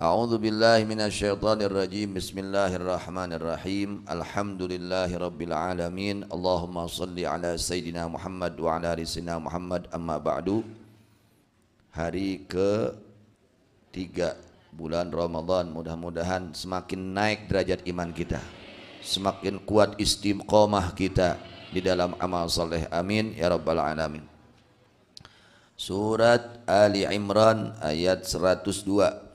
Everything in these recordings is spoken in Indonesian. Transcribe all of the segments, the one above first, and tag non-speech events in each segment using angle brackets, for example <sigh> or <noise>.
A'udzu billahi minasyaitonir rajim. Bismillahirrahmanirrahim. Alhamdulillahirabbil alamin. Allahumma shalli ala sayidina Muhammad wa ala ali sayidina Muhammad amma ba'du. Hari ke 3 bulan Ramadan mudah-mudahan semakin naik derajat iman kita. Semakin kuat istiqomah kita di dalam amal saleh. Amin ya rabbal alamin. Surat Ali Imran ayat 102.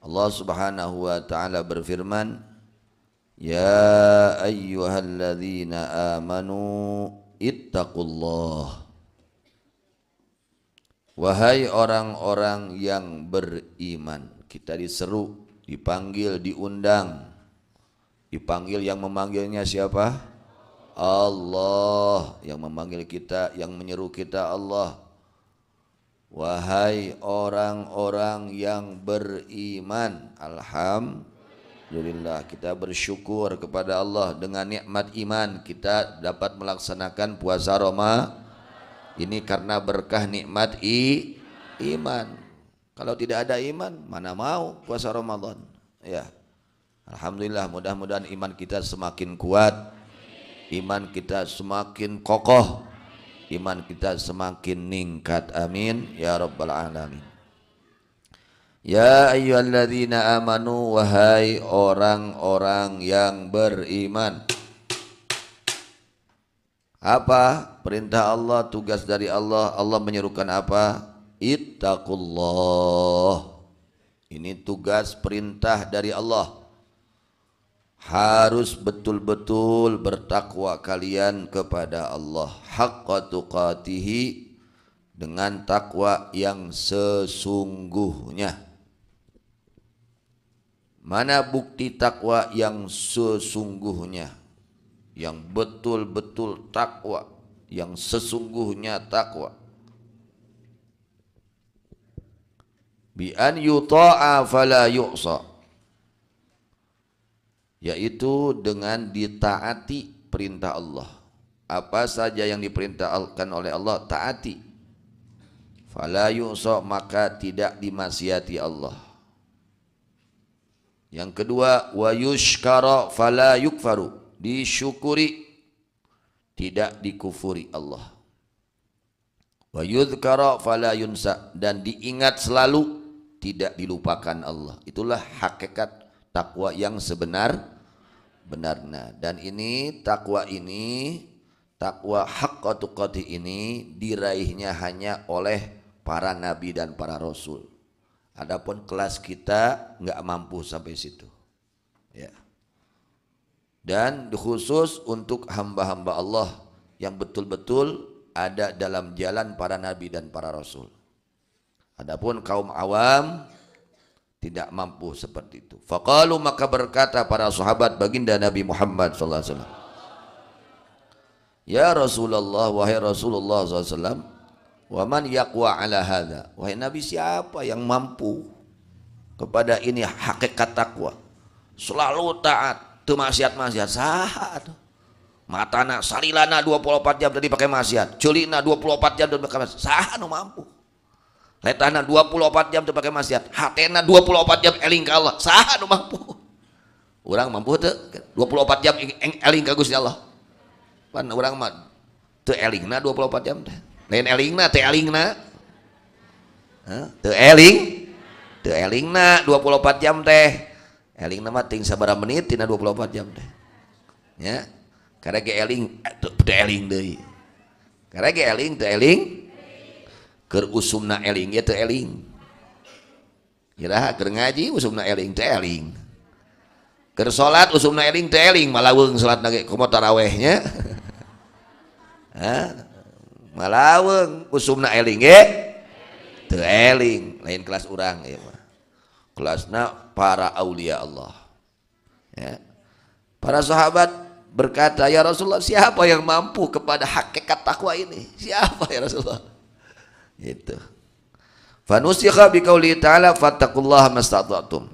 Allah Subhanahu wa taala berfirman, "Ya ayyuhalladzina amanu ittaqullah." Wahai orang-orang yang beriman, kita diseru, dipanggil, diundang. Dipanggil yang memanggilnya siapa? Allah yang memanggil kita, yang menyeru kita Allah. Wahai orang-orang yang beriman Alhamdulillah kita bersyukur kepada Allah dengan nikmat iman kita dapat melaksanakan puasa Roma ini karena berkah nikmat i, iman kalau tidak ada iman mana mau puasa Ramadan ya Alhamdulillah mudah-mudahan iman kita semakin kuat iman kita semakin kokoh iman kita semakin ningkat amin ya rabbal alamin Ya ayyuhalladzina amanu wahai orang-orang yang beriman Apa perintah Allah tugas dari Allah Allah menyerukan apa Ittaqullah Ini tugas perintah dari Allah harus betul-betul bertakwa kalian kepada Allah haqqa tuqatihi dengan takwa yang sesungguhnya mana bukti takwa yang sesungguhnya yang betul-betul takwa yang sesungguhnya takwa bi an yuta'a fala yu'sa yaitu dengan ditaati perintah Allah. Apa saja yang diperintahkan oleh Allah taati. Fala yu'sa maka tidak dimaksiati Allah. Yang kedua wa yushkara fala yukfaru. Disyukuri tidak dikufuri Allah. Wa yudhkara fala yunsa dan diingat selalu tidak dilupakan Allah. Itulah hakikat takwa yang sebenar benarnya dan ini takwa ini takwa hak tuqati ini diraihnya hanya oleh para nabi dan para rasul. Adapun kelas kita nggak mampu sampai situ. Ya. Dan khusus untuk hamba-hamba Allah yang betul-betul ada dalam jalan para nabi dan para rasul. Adapun kaum awam tidak mampu seperti itu. Fakalu maka berkata para sahabat baginda Nabi Muhammad sallallahu alaihi wasallam. Ya Rasulullah wahai Rasulullah SAW. alaihi wa man yakwa ala hadha. Wahai Nabi siapa yang mampu kepada ini hakikat takwa? Selalu taat, tu maksiat-maksiat sahat. Matana salilana 24 jam tadi pakai maksiat, culina 24 jam tadi pakai maksiat. sahat mampu. Letana 24 jam terpakai maksiat. Hatena 24 jam eling ke Allah. sah, nu mampu? Orang mampu teu 24 jam eling ke Gusti Allah. Pan orang mah teu elingna 24 jam teh. Lain elingna teh elingna. Hah? Teu eling? Teu elingna 24 jam teh. Eling nama ting sabara menit tina 24 jam teh. Ya. Karena ge eh, eling teu eling deui. Karena ge eling teu eling Ker usumna eling ya eling. Kira ker ngaji usumna eling teu eling. Ker salat usumna eling teu eling malaweng salat nage komo tarawehnya. <laughs> Malaweng usumna eling ya Teu eling, lain kelas orang ya mah. Kelasna para aulia Allah. Ya. Para sahabat berkata, "Ya Rasulullah, siapa yang mampu kepada hakikat takwa ini? Siapa ya Rasulullah?" Itu. Fanusikha biqauli ta'ala fattaqullaha mastata'tum.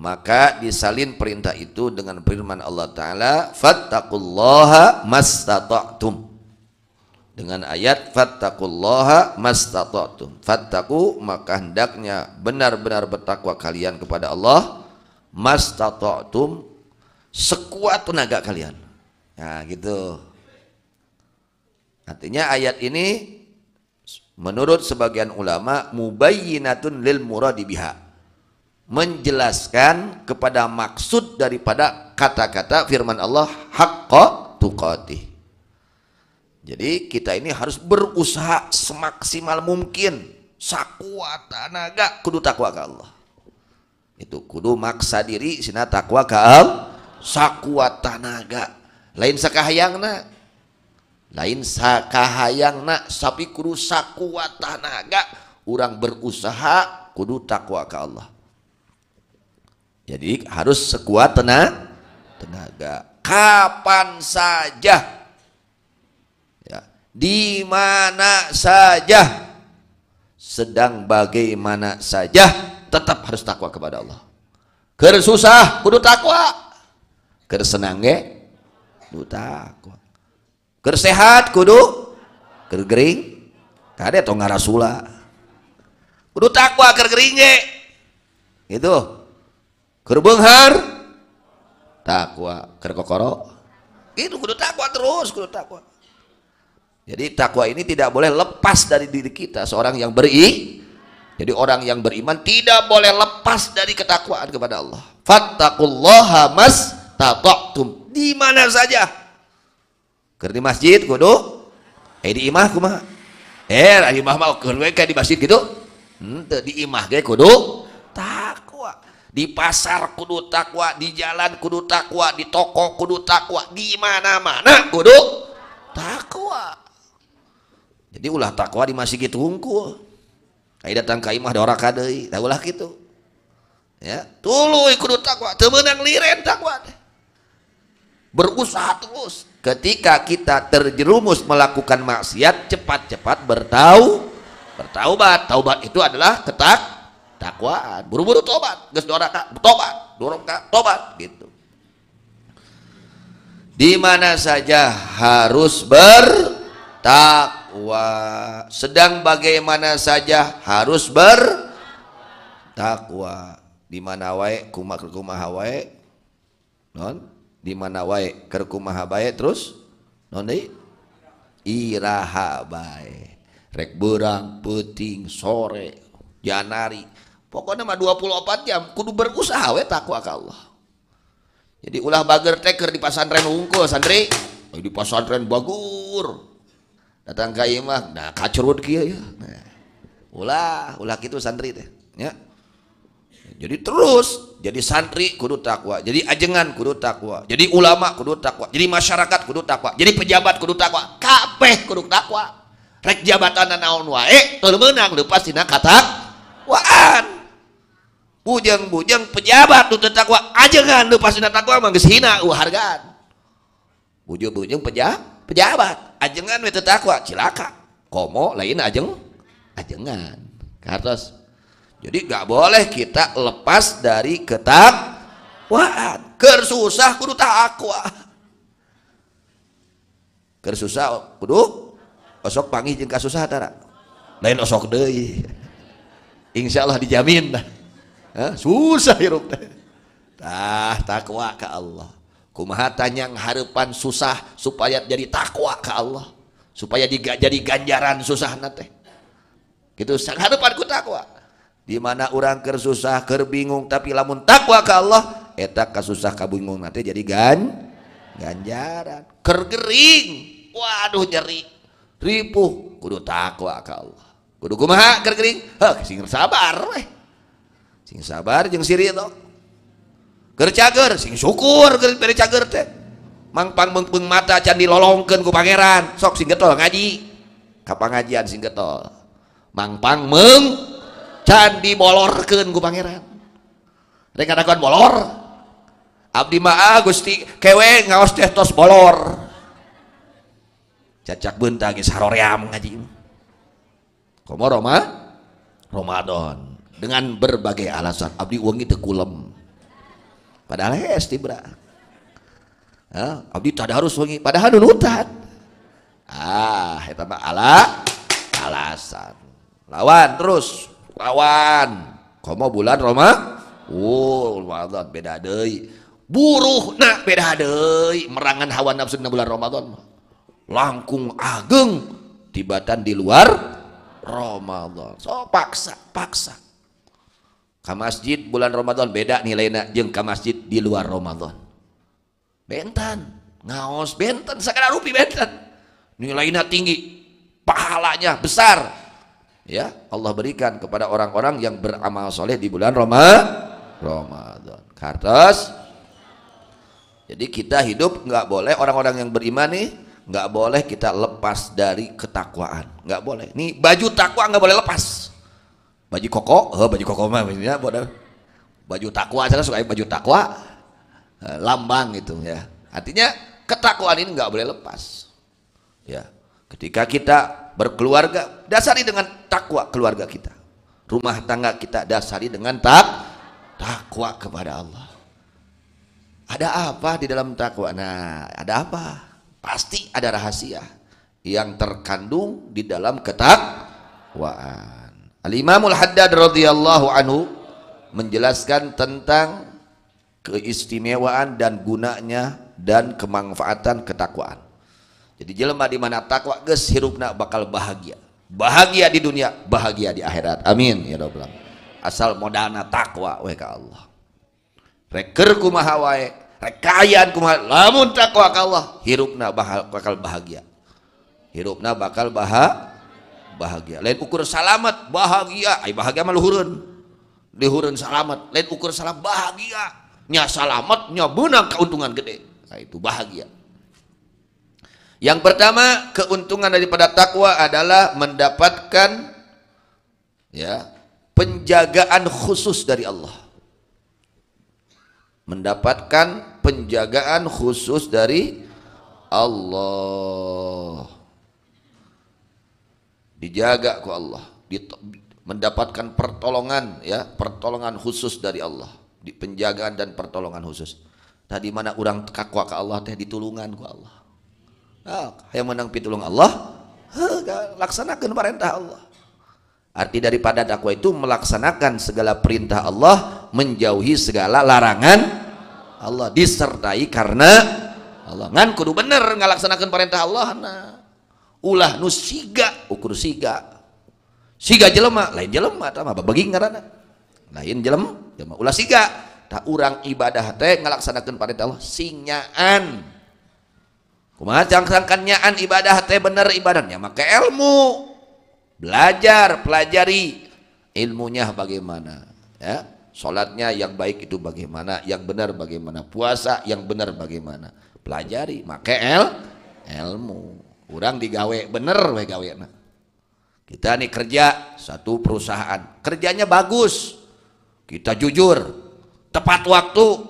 Maka disalin perintah itu dengan firman Allah taala fattaqullaha mastata'tum. Dengan ayat fattaqullaha mastata'tum. Fataku maka hendaknya benar-benar bertakwa kalian kepada Allah mastata'tum sekuat tenaga kalian. Nah, gitu. Artinya ayat ini Menurut sebagian ulama, mubayyinatun lil muradi biha. Menjelaskan kepada maksud daripada kata-kata firman Allah haqqa tuqati Jadi kita ini harus berusaha semaksimal mungkin sakuat tenaga kudu takwa ke Allah. Itu kudu maksa diri sina takwa ke Allah sakuat tanaga. Lain sakahayangna lain sakahayang nak sapi kudu sakuat tanaga orang berusaha kudu takwa ke Allah jadi harus sekuat tenaga tenaga kapan saja ya, di mana saja sedang bagaimana saja tetap harus takwa kepada Allah kersusah kudu takwa kersenangnya kudu takwa ker sehat kudu ker gering kade tong ngarasula kudu takwa ker gering ge gitu. ker benghar takwa ker kokoro Itu kudu takwa terus kudu takwa jadi takwa ini tidak boleh lepas dari diri kita seorang yang beri. Jadi orang yang beriman tidak boleh lepas dari ketakwaan kepada Allah. Fattakullaha mas tatoktum. Di mana saja Ker di masjid kudu eh di imah kumaha? Eh di imah mah keur kayak di masjid gitu. Henteu hmm, di imah ge kudu takwa. Di pasar kudu takwa, di jalan kudu takwa, di toko kudu takwa, di mana-mana kudu takwa. Jadi ulah takwa di masjid gitu hungkul. datang ka imah dorak ka deui, ulah gitu Ya, tuluy kudu takwa, teu meunang liren takwa Berusaha terus, Ketika kita terjerumus melakukan maksiat, cepat-cepat bertau, bertaubat. Taubat itu adalah ketak takwaan. Buru-buru tobat, geus doraka tobat, dorong ka tobat gitu. Di mana saja harus bertakwa. Sedang bagaimana saja harus bertakwa. Di mana wae kumaha kumaha wae non di mana wae kerkumaha bae terus non deui iraha bae rek berang peting sore janari pokoknya mah 24 jam kudu berusaha we takwa ka Allah jadi ulah bager teker di pasantren unggul santri di pasantren bagur datang ka mah nah kacurut kieu ya nah, ulah ulah kitu santri teh ya jadi terus jadi santri kudu takwa jadi ajengan kudu takwa jadi ulama kudu takwa jadi masyarakat kudu takwa jadi pejabat kudu takwa kabeh kudu takwa rek jabatan naon wae teu meunang leupas dina waan. bujang-bujang pejabat nu teu takwa ajengan leupas dina takwa mah geus hina uhargaan bujang-bujang pejabat, pejabat ajengan we teu takwa cilaka komo lain ajeng ajengan kartos jadi nggak boleh kita lepas dari Wah, Kersusah kudu takwa. Kersusah kudu osok pangi jeung kasusah tara. Lain osok deh. Insya Allah dijamin. Susah hirup teh. Tah takwa ke Allah. Kumaha tanyang harapan susah supaya jadi takwa ke Allah. Supaya diga, jadi ganjaran susah nate. Gitu harapan ku takwa dimana orang kersusah, susah tapi lamun takwa ke Allah eta kasusah kabingung nanti jadi gan ganjaran kergering, waduh nyeri ripuh kudu takwa ke Allah kudu kumaha kergering, gering heh sing sabar weh sing sabar jeng siri itu ker sing syukur ker bere cager teh mang pangbeung mata candi lolongkan ku pangeran sok sing getol ngaji ka ngajian sing getol mang pang meng can dibolorkeun ku pangeran rek kadakan bolor abdi mah ah, Gusti kewe ngaos teh tos bolor cacak beunta geus haroream ngaji komo Roma Ramadan dengan berbagai alasan abdi wangi teu kulem padahal hees tibra ya, abdi harus wangi padahal nunutan ah eta mah ala alasan lawan terus rawan komo bulan Roma oh Ramadan beda deh. buruh nak beda deh. merangan hawa nafsu di bulan Ramadan langkung ageng tibatan di luar Ramadan so paksa paksa ke masjid bulan Ramadan beda nilainya jeng ke masjid di luar Ramadan bentan ngaos bentan sekarang rupi bentan nilainya tinggi pahalanya besar ya Allah berikan kepada orang-orang yang beramal soleh di bulan Roma Ramadan kartas jadi kita hidup nggak boleh orang-orang yang beriman nih nggak boleh kita lepas dari ketakwaan nggak boleh nih baju takwa nggak boleh lepas baju koko oh, baju koko mah maksudnya baju takwa saya suka ya, baju takwa eh, lambang gitu ya artinya ketakwaan ini nggak boleh lepas ya ketika kita berkeluarga dasari dengan takwa keluarga kita rumah tangga kita dasari dengan tak takwa kepada Allah ada apa di dalam takwa nah ada apa pasti ada rahasia yang terkandung di dalam ketakwaan Al Imamul Haddad radhiyallahu anhu menjelaskan tentang keistimewaan dan gunanya dan kemanfaatan ketakwaan jadi jelema di mana takwa geus hirupna bakal bahagia bahagia di dunia bahagia di akhirat amin ya rabbal asal modalna takwa we ka Allah reker kumaha wae rekayaan kumaha lamun takwa ka Allah hirupna bakal bahagia hirupna bakal baha bahagia lain ukur salamat bahagia Ai bahagia mah luhureun dihurun salamat lain ukur salam bahagia nya salamat nya beunang keuntungan gede nah itu bahagia yang pertama, keuntungan daripada takwa adalah mendapatkan ya, penjagaan khusus dari Allah. Mendapatkan penjagaan khusus dari Allah. Dijaga ku Allah, mendapatkan pertolongan ya, pertolongan khusus dari Allah, di penjagaan dan pertolongan khusus. Tadi mana orang takwa ke Allah teh ditulungan ku Allah. Nah, yang menang pitulung Allah, laksanakan perintah Allah. Arti daripada dakwah itu melaksanakan segala perintah Allah, menjauhi segala larangan Allah disertai karena Allah ngan kudu bener ngalaksanakan perintah Allah nah. ulah nu siga ukur siga siga jelema lain jelema tak apa bagi ngarana, lain jelem jelema ulah siga tak urang ibadah teh ngalaksanakan perintah Allah singnyaan kumaha sangkanyaan ibadah teh bener ibadahnya maka ilmu belajar pelajari ilmunya bagaimana ya salatnya yang baik itu bagaimana yang benar bagaimana puasa yang benar bagaimana pelajari maka el ilmu kurang digawe bener we gawe kita nih kerja satu perusahaan kerjanya bagus kita jujur tepat waktu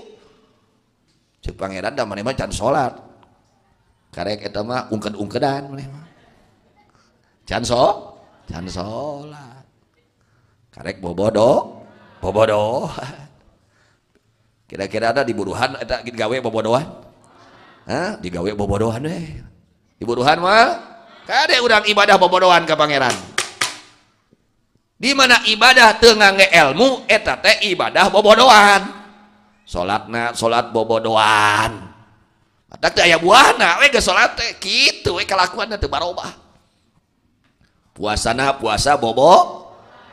cek pangeran dan mana can sholat karek itu mah ungked ungkedan mana can so can sholat karek bobodo bobodo <laughs> kira-kira ada di buruhan eta gawe bobodoan, Hah? digawe bobodoan deh di buruhan mah kade urang ibadah bobodoan ke pangeran di mana ibadah tengah nge ilmu eta ibadah bobodoan. Solatnya, solat bobo doan. teh aya buahna we geus solat teh kitu we kalakuanna teu barobah puasana puasa bobo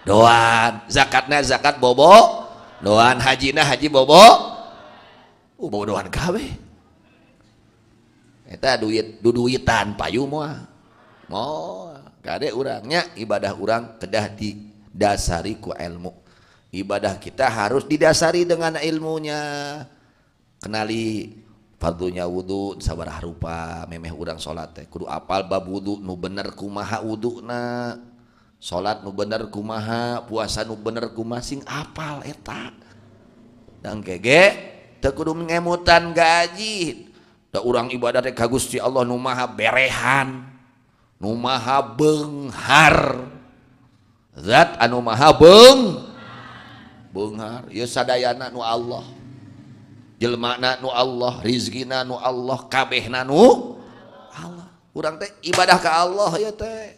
doan zakatna zakat bobo doan hajina haji bobo uh bobo doan kawe eta duit duduitan payu moal gak kade urangnya ibadah urang kedah di dasari ku ilmu ibadah kita harus didasari dengan ilmunya kenali fardunya wudhu sabar harupa memeh urang salat teh kudu apal bab wudhu nu bener kumaha wudhuna salat nu bener kumaha puasa nu bener kumaha sing apal eta dan gege teu kudu ngemutan gaji da urang ibadah teh ka Gusti Allah nu maha berehan nu maha benghar zat anu maha beng Benghar ya sadayana nu Allah jelmana nu Allah rizkina nu Allah kabehna nu Allah urang teh ibadah ke Allah ya teh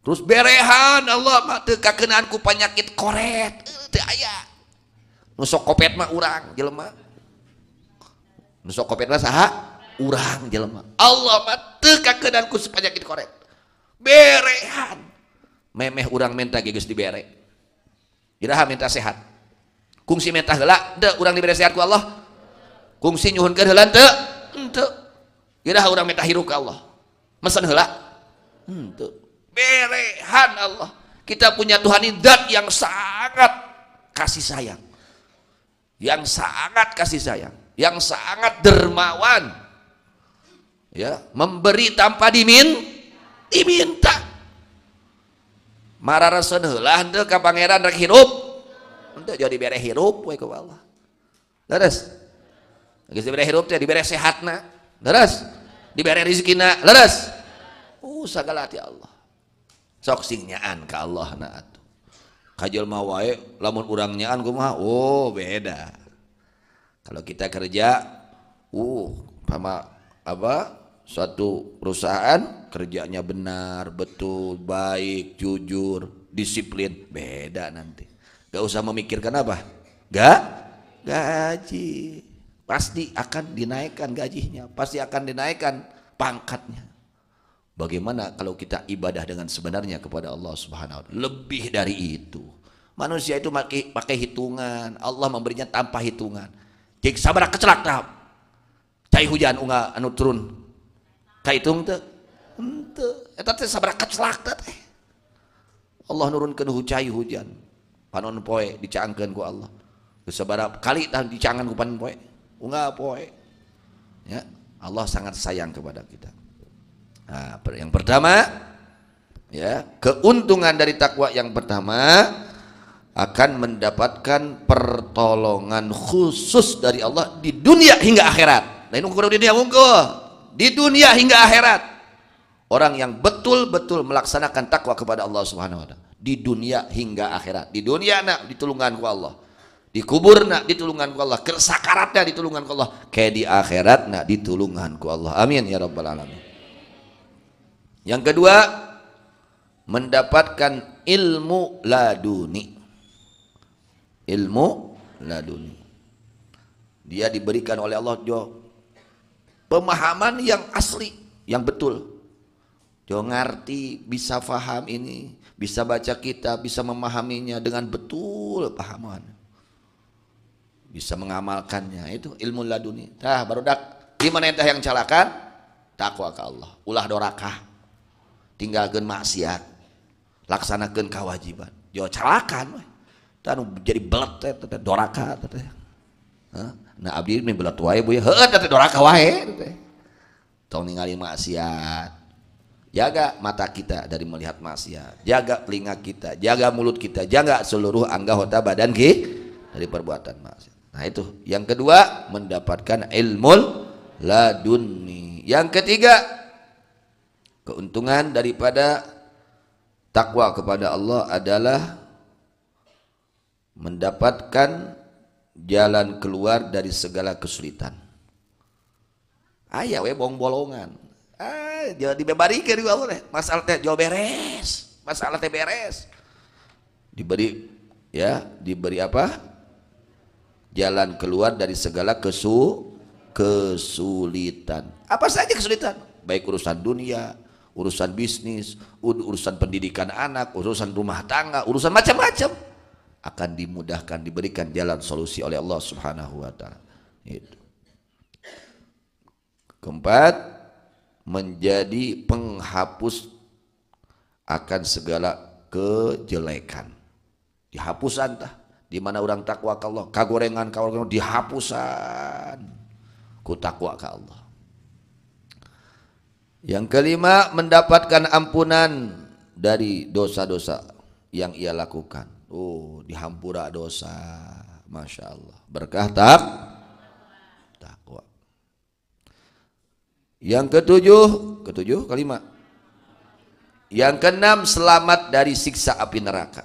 terus berehan Allah mah teu kakeunanku penyakit koret teu aya nu sok kopet mah urang jelma, nu sok kopet mah saha urang jelma, Allah mah teu kakeunanku penyakit koret berehan memeh urang menta geus dibere Iraha minta sehat. Kungsi minta helak, de urang diberi sehat ku Allah. Kungsi ke helak, de ente. Iraha urang minta hirup ke Allah. Mesen helak, ente. Berehan Allah. Kita punya Tuhan ini yang sangat kasih sayang. Yang sangat kasih sayang, yang sangat dermawan. Ya, memberi tanpa dimin diminta marah rasun helah ente ke pangeran rek hirup ente jadi bere hirup we ku Allah leres geus dibere hirup teh dibere sehatna leres dibere rizkina leres uh segala hati Allah sok singnyaan ke Allah na atuh kajelma wae lamun urangnyaan kumaha oh beda kalau kita kerja uh sama apa suatu perusahaan kerjanya benar, betul, baik, jujur, disiplin, beda nanti. Gak usah memikirkan apa? Gak gaji. Pasti akan dinaikkan gajinya, pasti akan dinaikkan pangkatnya. Bagaimana kalau kita ibadah dengan sebenarnya kepada Allah Subhanahu wa Lebih dari itu. Manusia itu pakai, pakai hitungan, Allah memberinya tanpa hitungan. Jadi sabar kecelakaan Cai hujan unga anu turun kaitung teh henteu eta eh, teh sabaraha celaka teh Allah nurunkan hujai hujan panon poe dicaangkeun ku Allah geus kali tah dicangan ku panon poe unggal poe ya Allah sangat sayang kepada kita nah, yang pertama ya keuntungan dari takwa yang pertama akan mendapatkan pertolongan khusus dari Allah di dunia hingga akhirat. Lain ukur di dunia mungkul di dunia hingga akhirat. Orang yang betul-betul melaksanakan takwa kepada Allah Subhanahu wa taala di dunia hingga akhirat. Di dunia nak ditulungan ku Allah. Di kubur nak ditulungan ku Allah. kersakaratnya ditulungan ku Allah. Ke di akhirat nak ditulungan ku Allah. Amin ya rabbal alamin. Yang kedua, mendapatkan ilmu laduni. Ilmu laduni. Dia diberikan oleh Allah, Pemahaman yang asli, yang betul. Dia ngerti, bisa faham ini, bisa baca kita, bisa memahaminya dengan betul pahaman. Bisa mengamalkannya, itu ilmu laduni. Nah, baru dak, di mana yang calakan? Takwa ke Allah, ulah dorakah. Tinggalkan maksiat, laksanakan kewajiban. Dia calakan, dan jadi belet, doraka. Hah? Nah abdi ini tua wae ya, bu ya, hee tete doraka wae. Tahu ningali maksiat. Jaga mata kita dari melihat maksiat. Jaga telinga kita, jaga mulut kita, jaga seluruh anggota badan kita dari perbuatan maksiat. Nah itu. Yang kedua mendapatkan ilmu laduni. Yang ketiga keuntungan daripada takwa kepada Allah adalah mendapatkan jalan keluar dari segala kesulitan. Ayah we bong bolongan. Ah, dibebari ke juga Allah Masalah teh jauh beres. Masalah teh beres. Diberi ya, diberi apa? Jalan keluar dari segala kesu kesulitan. Apa saja kesulitan? Baik urusan dunia, urusan bisnis, urusan pendidikan anak, urusan rumah tangga, urusan macam-macam akan dimudahkan diberikan jalan solusi oleh Allah Subhanahu wa taala. Itu. Keempat, menjadi penghapus akan segala kejelekan. Dihapusan tah. Di mana orang takwa ke Allah, kagorengan kawal Allah dihapusan. Ku takwa ke Allah. Yang kelima, mendapatkan ampunan dari dosa-dosa yang ia lakukan. Oh, dihampura dosa. Masya Allah. Berkah tak? Takwa. Yang ketujuh, ketujuh kalimat. Yang keenam, selamat dari siksa api neraka.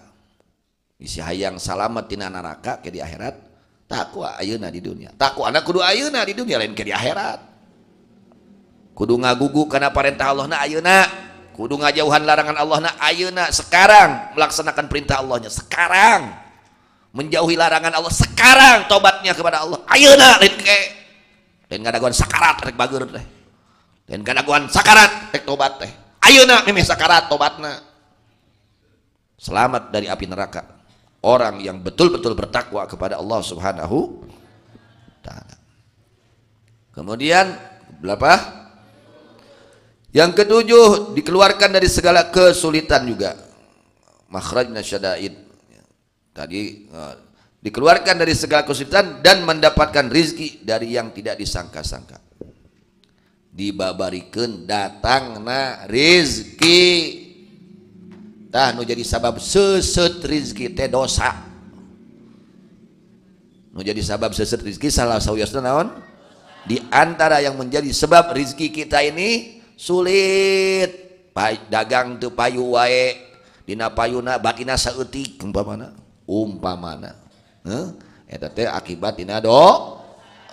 Isi hayang selamat di neraka ke di akhirat. Takwa ayuna di dunia. Takwa anak kudu ayuna di dunia lain ke di akhirat. Kudu ngagugu karena perintah Allah na ayuna kudu ngajauhan larangan Allah na ayeuna sekarang melaksanakan perintah Allahnya sekarang menjauhi larangan Allah sekarang tobatnya kepada Allah ayeuna lain ke lain gadaguan sakarat rek bageur teh lain gadaguan sakarat rek tobat teh ayeuna mimih sakarat tobatna selamat dari api neraka orang yang betul-betul bertakwa kepada Allah Subhanahu taala kemudian berapa yang ketujuh, dikeluarkan dari segala kesulitan juga. Makhraj nasyadaid. Tadi eh, dikeluarkan dari segala kesulitan dan mendapatkan rizki dari yang tidak disangka-sangka. Dibabarikan datang na rizki. Tah nu jadi sabab seset rizki teh dosa. Nu jadi sabab seset rizki salah sawiyasna naon? Di antara yang menjadi sebab rizki kita ini sulit dagang tuh payu wae Dina payuna batina seutik umpamana umpamana huh? eta teh akibat dina do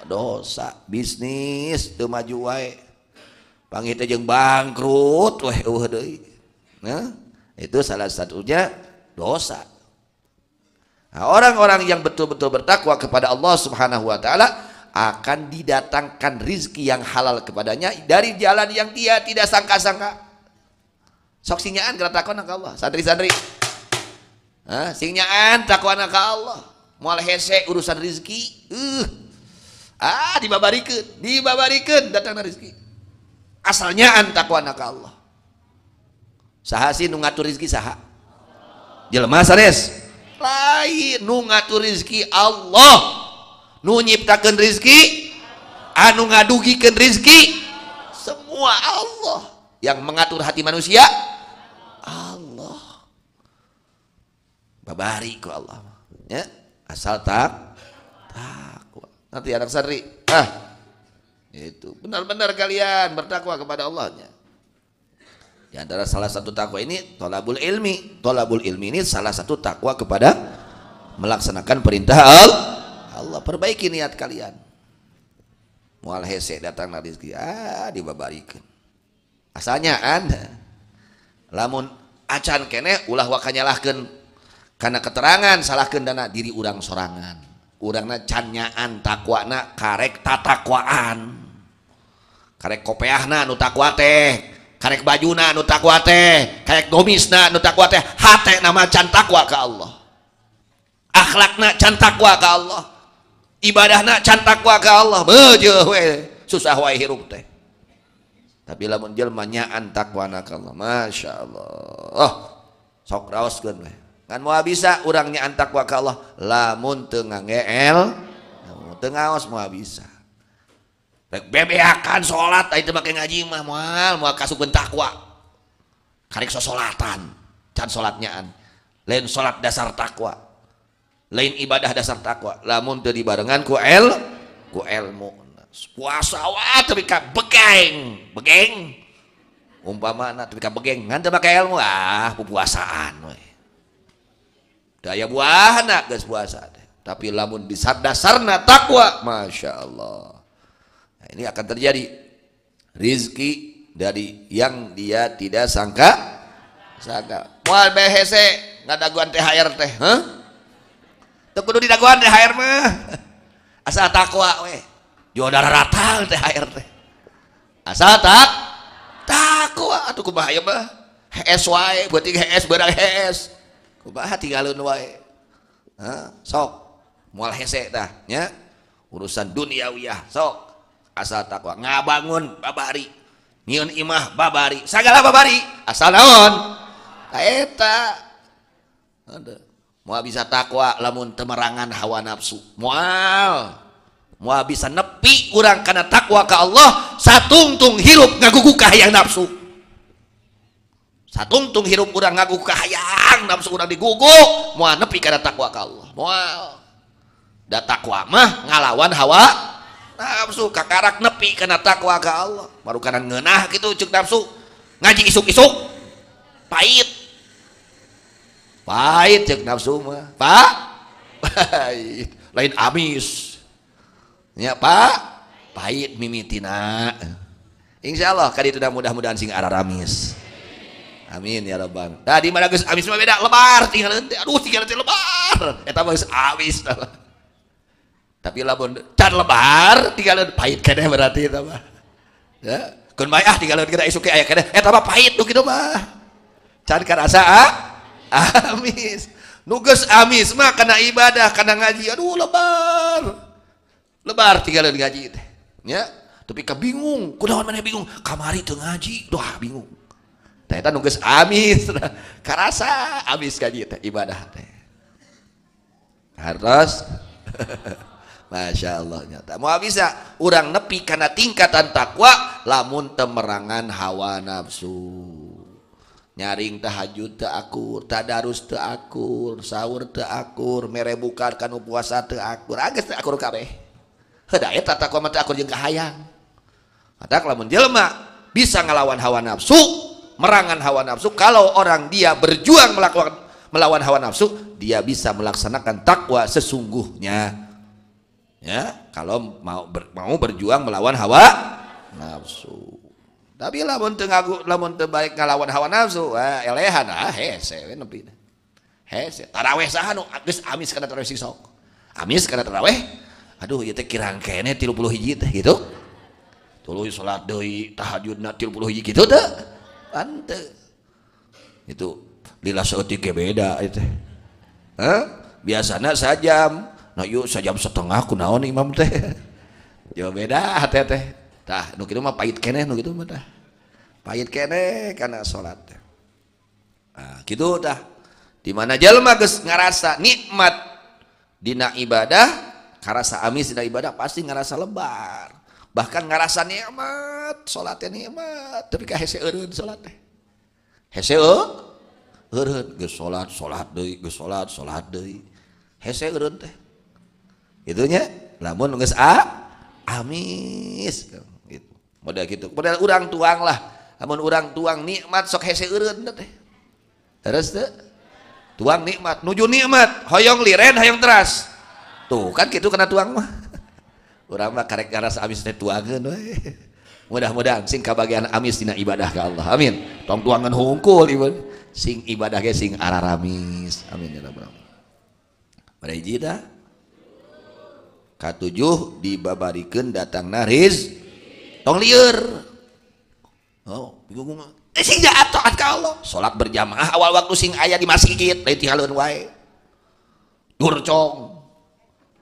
dosa bisnis teu maju wae panggil jeung bangkrut weh eueuh deui nah itu salah satunya dosa nah, orang-orang yang betul-betul bertakwa kepada Allah Subhanahu wa taala akan didatangkan rizki yang halal kepadanya dari jalan yang dia tidak sangka-sangka. Sok singaan gerak takon Allah, santri-santri. Hah, singaan takwa Allah. Mual hese urusan rizki, uh. Ah, Dibabarikan datang datangna rizki. Asalnyaan takwa anak Allah. Saha sih nungatur rizki saha? Jelma sanes. Lain nungatur rizki Allah nu nyiptakan rizki anu ngadugikan rizki semua Allah yang mengatur hati manusia Allah babari ku Allah ya asal tak takwa nanti anak sari ah itu benar-benar kalian bertakwa kepada Allahnya di antara salah satu takwa ini tolabul ilmi tolabul ilmi ini salah satu takwa kepada melaksanakan perintah Allah perbaiki niat kalian datang na ah, dibaikan asalnya and namun acanken ulahwaknyalah karena keterangan salah Kenhendndaana diri udang serrangan urangna cannya karektatawaan kar ko nutawa karek bajuna nutawa kayak gomis nama cantakwa Allah akhlakna cantakwaga Allah ibadah nak cantakwa ke Allah bejewe susah wae hirup teh tapi lamun jelma nyaan antakwa nak Allah Masya Allah oh sok raoskeun we kan mau bisa urang nyaan takwa ka Allah lamun teu ngangeel teu mau moal bisa rek bebeakan salat itu make ngaji mah moal mau kasukeun takwa karek sosolatan can salat lain solat dasar takwa lain ibadah dasar takwa lamun dari barengan ku el ku elmu puasa wah tapi ka begeng begeng umpama na tapi ka begeng ngan pakai elmu ilmu ah pupuasaan we daya buah anak gas puasa tapi lamun di dasar dasarna takwa masya Allah nah, ini akan terjadi rizki dari yang dia tidak sangka sangka mual behese guan THR teh huh? kudu didaguan air mah asal takwa we darah rata air teh asal tak takwa atuh kumaha ya mah HS wae tiga HS barang HS kumaha tinggalin wae ha sok moal hese tah nya urusan dunia wiyah, sok asal takwa ngabangun babari nyiun imah babari sagala babari asal naon eta ada bisa takqwa lamun temerangan hawa nafsu maal Wah bisa nepi kurang karena takqwa ke Allah satuuntung hirup ngagugukahang nafsu satuuntung hirup kurang ngagukah hayang nafsu kurang digoguk nepi karena takwawa ngalawan hawa nafsu nepi karena takqwa baru kan ngennah gitu ce nafsu ngajing isuk-isuk pahit pahit cek nafsu mah pak pahit lain amis ya pak pahit mimitina insya Allah kali itu mudah-mudahan sing arar amis amin ya rabbal Tadi mana gus amis mah beda lebar tinggal aduh tinggal nanti lebar eta mah amis nah. tapi lamun can lebar tinggal pahit kene berarti eta mah ya kun bae ah tinggal kita isuke ayah kene eta mah pahit tuh gitu mah can karasa ah amis nugas amis mah kena ibadah kena ngaji aduh lebar lebar tiga kali ngaji teh ya tapi kebingung, kudawan mana bingung kamari tuh ngaji doa ah, bingung teh nugas amis <laughs> karasa amis ngaji teh ibadah teh harus <laughs> Masya Allah nyata. Mau bisa, orang nepi karena tingkatan takwa, lamun temerangan hawa nafsu nyaring tahajud teakur tadarus teakur sahur teakur mere bukar kanu puasa teakur agak teakur kabeh hedaya tata koma teakur jengka hayang. Ada kalau menjelma bisa ngelawan hawa nafsu merangan hawa nafsu kalau orang dia berjuang melakukan melawan hawa nafsu dia bisa melaksanakan takwa sesungguhnya ya kalau mau ber, mau berjuang melawan hawa nafsu tapi lamun teu ngagu lamun teu baik ngalawan hawa nafsu, wah elehan ah hese we nepi. Hese taraweh saha nu geus amis kana tarawih sisok. Amis kana taraweh Aduh ieu teh kirang kene 31 hiji teh gitu. Tuluy salat deui tahajudna 31 hiji kitu teh. ante Itu lila seutik ge beda itu. Hah? Biasana sajam. Nah yuk sajam setengah kunaon imam teh. <laughs> jauh beda hati-hati tah nu kitu mah pahit keneh nu kitu mah tah pahit keneh kana salat nah kitu tah di mana jalma geus ngarasa nikmat dina ibadah karasa amis dina ibadah pasti ngarasa lebar bahkan ngarasa nikmat salatnya nikmat tapi ka hese eureun salat teh hese eureun geus salat salat deui geus salat salat deui hese eureun teh itunya lamun geus a amis gitu u tuang lah namun orang tuang nikmat tuang nikmat nuju nikmat hoyong lirenong keraas tuh kan gitu karena tuang mah <laughs> mudah-mudahan sing ke amis ibadah Allah amin tuangan hung sing ibadahnya sing a ra amin K7 dibabarikan datang naris tong liur oh bingung mah eh sing jaat taat ka Allah salat berjamaah awal waktu sing aya di masjid lain tihalun wae durcong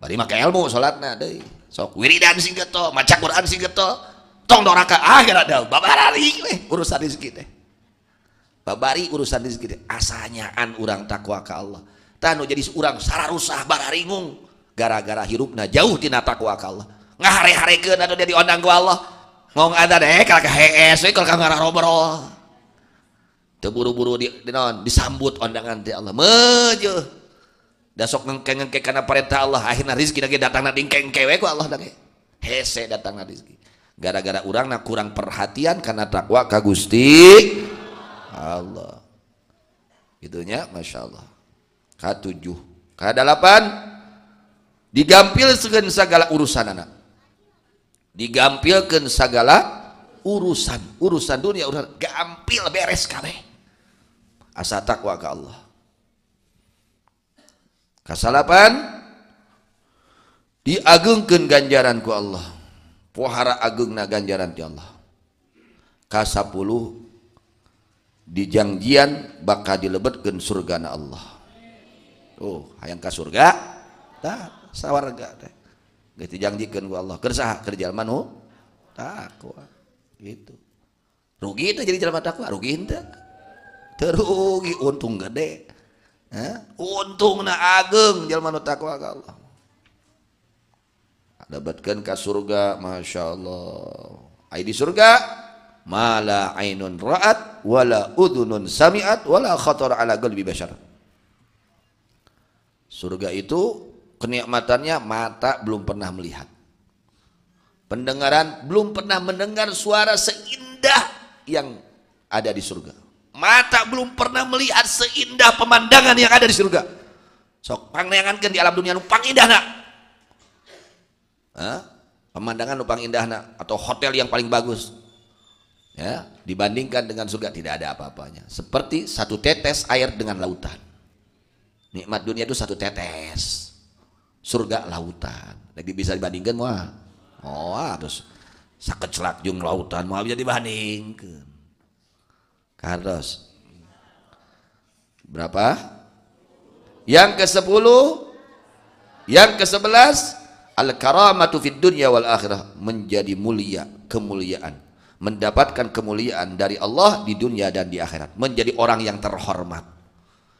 bari make ilmu salatna deui sok wiridan sing geto maca Quran sing geto tong doraka akhirat ah, babarari weh urusan rezeki teh babari urusan rezeki teh asanyaan urang takwa ka Allah tanu jadi urang sararusah bararingung gara-gara hirupna jauh tina takwa ka Allah ngahare ke anu dia diondang ku Allah ngong ada deh kalau ke HS eh, kalau kagak ngarah robrol terburu-buru di, di non disambut undangan ti Allah maju, dasok ngengkeng ngengkeng karena perintah Allah akhirnya rizki lagi datang nanti ngengkeng kewe eh, ku Allah lagi hese eh, datang nanti rizki gara-gara orang nak kurang perhatian karena takwa kagusti Allah itunya, masya Allah k tujuh, k delapan, digampil segala urusan anak digampilkan segala urusan urusan dunia urusan gampil beres kabe asa takwa ke Allah kesalapan diagungkan ganjaran ku Allah pohara agungna ganjaran ti Allah kasapuluh dijanjian bakal dilebetkan surga na Allah oh hayang ke surga tak sawarga teh gitu janjikan ku Allah kerja kerja manu takwa gitu rugi itu jadi jalan takwa rugi itu terugi untung gede untung na ageng jalan takwa ke Allah dapatkan ke surga masya Allah ay di surga mala ainun ra'at wala udunun sami'at wala khatar ala qalbi besar surga itu kenikmatannya mata belum pernah melihat. Pendengaran belum pernah mendengar suara seindah yang ada di surga. Mata belum pernah melihat seindah pemandangan yang ada di surga. Sok pangneangankeun di alam dunia nu pangindahna. Hah? Pemandangan nu pangindahna atau hotel yang paling bagus. Ya, dibandingkan dengan surga tidak ada apa-apanya. Seperti satu tetes air dengan lautan. Nikmat dunia itu satu tetes surga lautan lagi bisa dibandingkan mah. Oh, ah, terus sakit celak jung lautan mau bisa dibandingkan kados berapa yang ke sepuluh yang ke sebelas al karamatu fid dunya wal akhirah menjadi mulia kemuliaan mendapatkan kemuliaan dari Allah di dunia dan di akhirat menjadi orang yang terhormat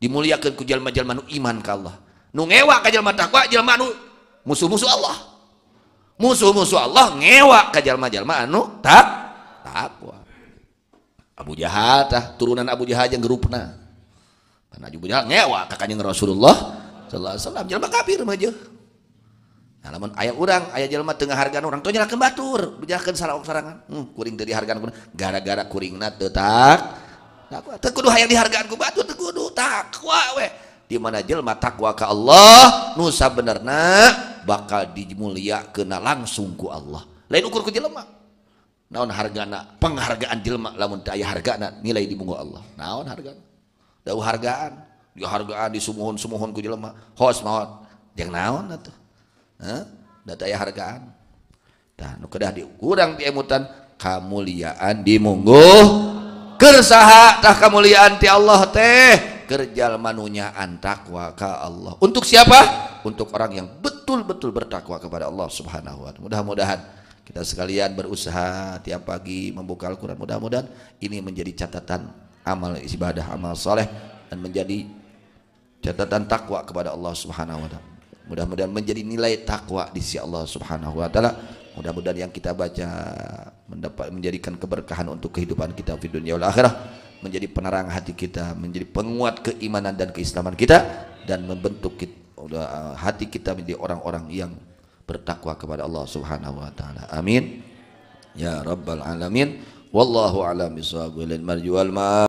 dimuliakan ku jalma-jalma nu iman ka Allah nu ngewa ka jalma takwa jalma nu musuh-musuh Allah musuh-musuh Allah ngewa ka jalma-jalma anu tak takwa Abu Jahal tah turunan Abu Jahal jeung grupna karena Abu Jahal ngewa ka kanjeng Rasulullah sallallahu alaihi wasallam jalma kafir mah Nah, ayah orang, ayah jelma tengah harga orang tuh nyalakan batur, bejahkan salah sarangan, hmm, kuring dari harga gara-gara nat tetak tekudu yang dihargaan ku batu tekudu takwa we di mana jelma takwa ke Allah nusa benerna bakal dimulia kena langsung ku Allah lain ukur ku jelma naon hargana penghargaan jelma lamun daya harga hargana nilai di munggu Allah naon hargana da hargaan di hargaan di sumuhun-sumuhun ku jelma hos mohon yang naon atuh heh datayah hargaan dah nu diukurang di emutan kamuliaan di mungguh kersaha tah kemuliaan ya ti Allah teh kerjal manunya antakwa ka Allah untuk siapa untuk orang yang betul-betul bertakwa kepada Allah subhanahu wa ta'ala mudah-mudahan kita sekalian berusaha tiap pagi membuka Al-Quran mudah-mudahan ini menjadi catatan amal ibadah amal soleh dan menjadi catatan takwa kepada Allah subhanahu wa ta'ala mudah-mudahan menjadi nilai takwa di si Allah subhanahu wa ta'ala Mudah-mudahan yang kita baca mendapat menjadikan keberkahan untuk kehidupan kita di dunia wal akhirah, menjadi penerang hati kita, menjadi penguat keimanan dan keislaman kita dan membentuk kita, uh, hati kita menjadi orang-orang yang bertakwa kepada Allah Subhanahu wa taala. Amin. Ya rabbal alamin. Wallahu a'lam bishawab marjual ma